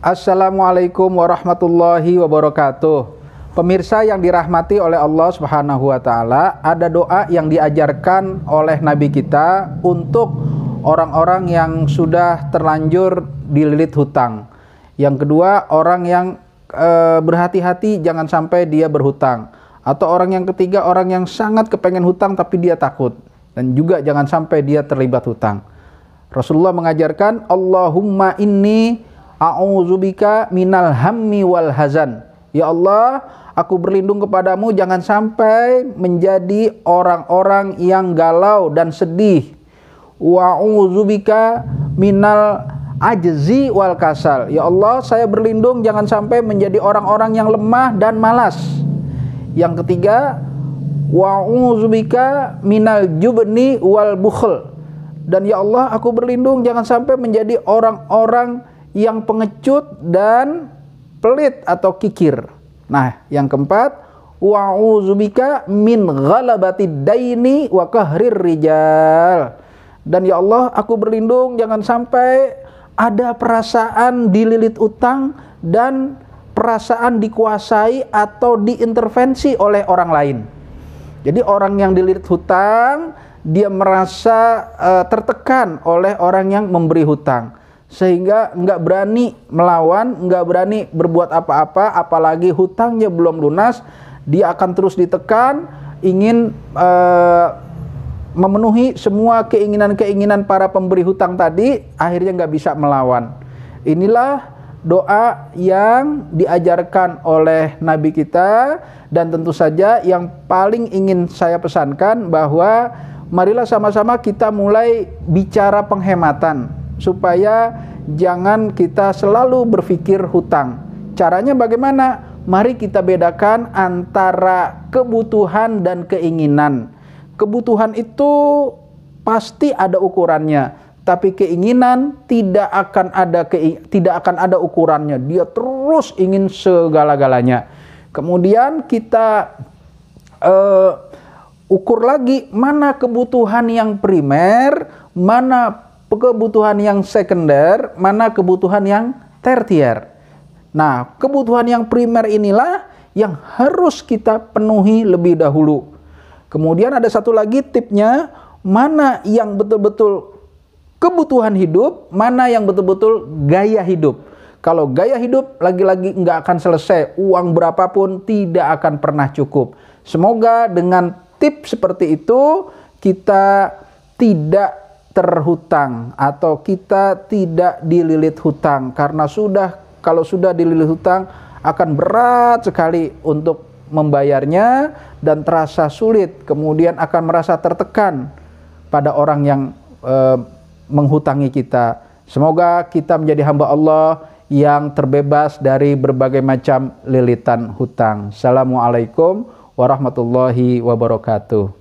Assalamualaikum warahmatullahi wabarakatuh. Pemirsa yang dirahmati oleh Allah Subhanahu wa taala, ada doa yang diajarkan oleh nabi kita untuk orang-orang yang sudah terlanjur dililit hutang. Yang kedua, orang yang e, berhati-hati jangan sampai dia berhutang. Atau orang yang ketiga, orang yang sangat kepengen hutang tapi dia takut dan juga jangan sampai dia terlibat hutang. Rasulullah mengajarkan, "Allahumma inni A'udzubika minal hammi wal hazan. Ya Allah, aku berlindung kepadamu jangan sampai menjadi orang-orang yang galau dan sedih. Wa'udzubika minal ajzi wal kasal. Ya Allah, saya berlindung jangan sampai menjadi orang-orang yang lemah dan malas. Yang ketiga, wa'udzubika minal jubni wal bukhl. Dan ya Allah, aku berlindung jangan sampai menjadi orang-orang yang pengecut dan pelit atau kikir. Nah, yang keempat, wa'uzubika min ghalabati daini wa kahrir rijal. Dan ya Allah, aku berlindung jangan sampai ada perasaan dililit utang dan perasaan dikuasai atau diintervensi oleh orang lain. Jadi orang yang dililit hutang, dia merasa uh, tertekan oleh orang yang memberi hutang sehingga nggak berani melawan, nggak berani berbuat apa-apa, apalagi hutangnya belum lunas, dia akan terus ditekan, ingin e, memenuhi semua keinginan-keinginan para pemberi hutang tadi, akhirnya nggak bisa melawan. Inilah doa yang diajarkan oleh Nabi kita, dan tentu saja yang paling ingin saya pesankan bahwa marilah sama-sama kita mulai bicara penghematan supaya jangan kita selalu berpikir hutang. Caranya bagaimana? Mari kita bedakan antara kebutuhan dan keinginan. Kebutuhan itu pasti ada ukurannya, tapi keinginan tidak akan ada ke, tidak akan ada ukurannya. Dia terus ingin segala-galanya. Kemudian kita uh, ukur lagi mana kebutuhan yang primer, mana kebutuhan yang sekunder, mana kebutuhan yang tertier. Nah, kebutuhan yang primer inilah yang harus kita penuhi lebih dahulu. Kemudian ada satu lagi tipnya, mana yang betul-betul kebutuhan hidup, mana yang betul-betul gaya hidup. Kalau gaya hidup lagi-lagi nggak akan selesai, uang berapapun tidak akan pernah cukup. Semoga dengan tip seperti itu kita tidak terhutang atau kita tidak dililit hutang karena sudah kalau sudah dililit hutang akan berat sekali untuk membayarnya dan terasa sulit kemudian akan merasa tertekan pada orang yang e, menghutangi kita semoga kita menjadi hamba Allah yang terbebas dari berbagai macam lilitan hutang. Assalamualaikum warahmatullahi wabarakatuh.